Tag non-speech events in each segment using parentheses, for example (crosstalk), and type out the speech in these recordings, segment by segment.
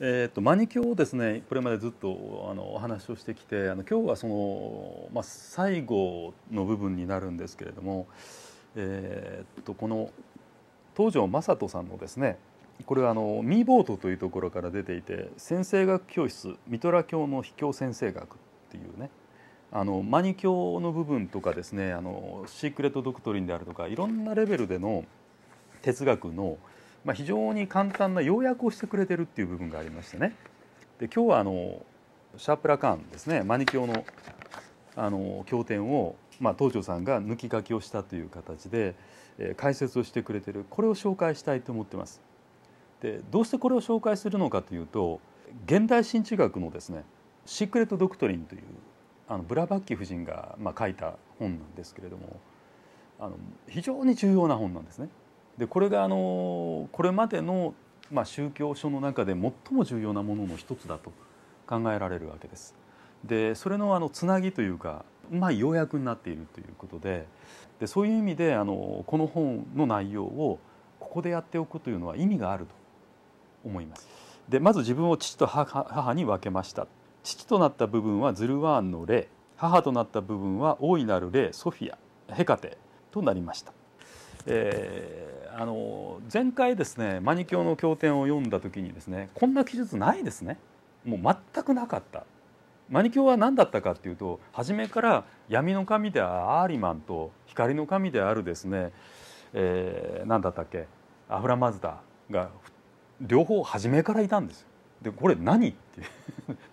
えーと、マニキュアをですねこれまでずっとあのお話をしてきてあの今日はその、まあ、最後の部分になるんですけれども、えーと、この東條正人さんのですねこれはあの「ミーボート」というところから出ていて先生学教室ミトラ教の秘境先生学っていうねあのマニキュアの部分とかですねあのシークレット・ドクトリンであるとかいろんなレベルでの哲学の、まあ、非常に簡単な要約をしてくれてるっていう部分がありましてねで今日はあのシャープラカーンですねマニキュアのあの経典を、まあ、東條さんが抜き書きをしたという形で、えー、解説をしてくれてるこれを紹介したいと思ってます。でどうしてこれを紹介するのかというと現代神知学のですね「シークレット・ドクトリン」というあのブラバッキー夫人が、まあ、書いた本なんですけれどもあの非常に重要な本なんですね。でこれがあのこれまでの、まあ、宗教書の中で最も重要なものの一つだと考えられるわけです。でそれのあのつなぎというか、まあ、要約になっているということででそういう意味であのこの本の内容をここでやっておくというのは意味があると思います。でまず自分を父と母に分けました父となった部分はズルワーンの霊母となった部分は大いなる霊ソフィアヘカテとなりましたえー、あの前回ですね「マニキュアの経典」を読んだ時にですねこんな記述ないですねもう全くなかった。マニキュアは何だったかっていうと初めから闇の神であアーリマンと光の神であるですね、えー、何だったっけアフラマズダが両方初めからいたんですでこれ何って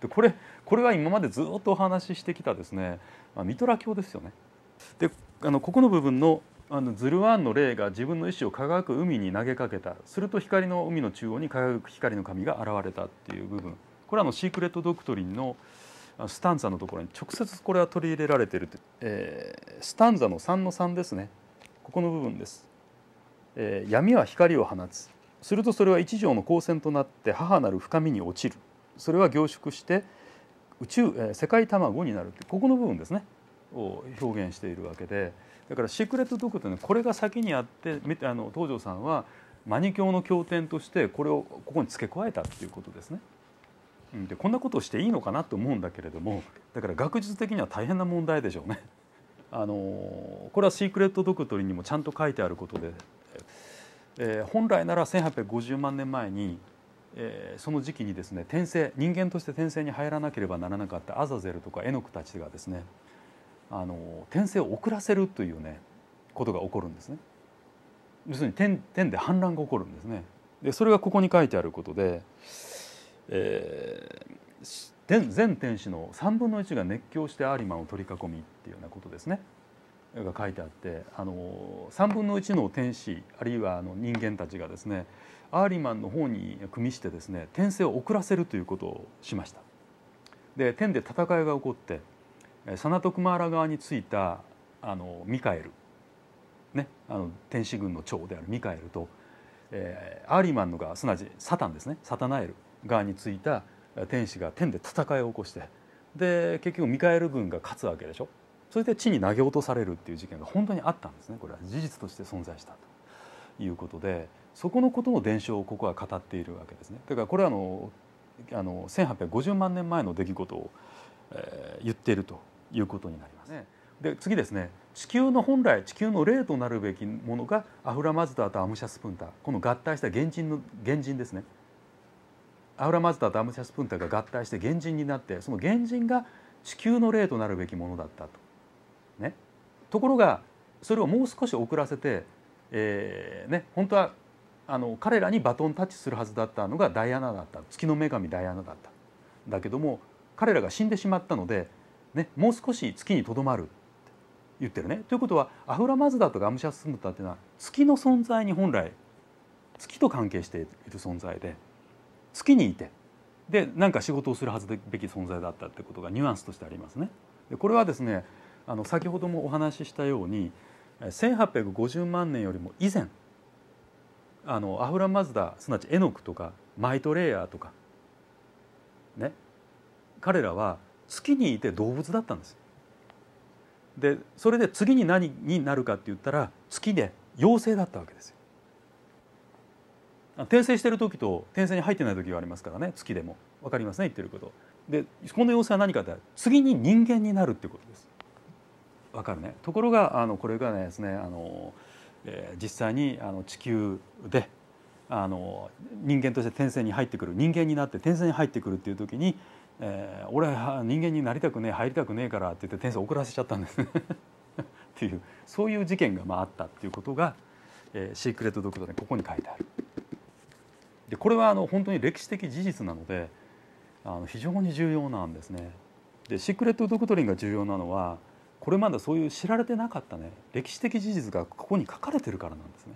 でこれこれは今までずっとお話ししてきたですね、まあ、ミトラ教ですよね。であのここの部分のあのズルワンの霊が自分の意志を輝く海に投げかけたすると光の海の中央に輝く光の神が現れたっていう部分これはのシークレット・ドクトリンのスタンザのところに直接これは取り入れられてるて、えー、スタンザの3の3ですねここの部分です、えー、闇は光を放つするとそれは一条の光線となって母なる深みに落ちるそれは凝縮して宇宙、えー、世界卵になるってここの部分ですねを表現しているわけでだからシークレットドクグというのはこれが先にあってあの東條さんはマニキュアの経典としてこれをここに付け加えたっていうことですね。でこんなことをしていいのかなと思うんだけれどもだから学術的には大変な問題でしょうね。あのこれはシークレット・ドクトリンにもちゃんと書いてあることで、えー、本来なら1850万年前に、えー、その時期にですね転生人間として転生に入らなければならなかったアザゼルとかエノクたちがですねあの転生を遅らせるというねことが起こるんですね。要するに天天で反乱が起こるんですね。でそれがここに書いてあることで、えー、全全天使の3分の1が熱狂してアーリマンを取り囲みっていうようなことですねが書いてあってあの3分の1の天使あるいはあの人間たちがですねアーリマンの方に組みしてですね転生を遅らせるということをしました。で天で戦いが起こってサナトクマーラ側についたあのミカエル、ね、あの天使軍の長であるミカエルと、えー、アーリーマンの側すなわちサタンですねサタナエル側についた天使が天で戦いを起こしてで結局ミカエル軍が勝つわけでしょそれで地に投げ落とされるっていう事件が本当にあったんですねこれは事実として存在したということでそこのことの伝承をここは語っているわけですね。だからこれはあのあの1850万年前の出来事を、えー、言っているということになります。で次ですね地球の本来地球の例となるべきものがアフラマズダーとアムシャスプンターこの合体した原人の原人ですねアフラマズダーとアムシャスプンターが合体して原人になってその原人が地球の例となるべきものだったと。ね、ところがそれをもう少し遅らせて、えーね、本当はあの彼らにバトンタッチするはずだったのがダイアナだった月の女神ダイアナだっただけども彼らが死んでしまったので、ね、もう少し月にとどまるって言ってるね。ということはアフラマズダとガムシャスムタっていうのは月の存在に本来月と関係している存在で月にいてで何か仕事をするはずでべき存在だったってことがニュアンスとしてありますね。でこれはですねあの先ほどもお話ししたように1850万年よりも以前あのアフラン・マズダすなわちエノクとかマイト・レイヤーとか、ね、彼らは月にいて動物だったんです。でそれで次に何になるかって言ったら月で妖精だったわけですよ。転生してる時と転生に入ってない時がありますからね月でも分かりますね言ってること。でこの妖精は何かって次に人間になるってことです。わかるね。ところがあのこれがねですねあのえー、実際にあの地球であの人間として天性に入ってくる人間になって天性に入ってくるっていう時に、えー、俺は人間になりたくねえ入りたくねえからって言って転を遅らせちゃったんです (laughs) っていうそういう事件がまああったっていうことが、えー、シークレット・ドクトでここに書いてある。でこれはあの本当に歴史的事実なのであの非常に重要なんですね。でシークレット・ドクトリンが重要なのはこれまでそういう知られてなかったね歴史的事実がここに書かれてるからなんですね。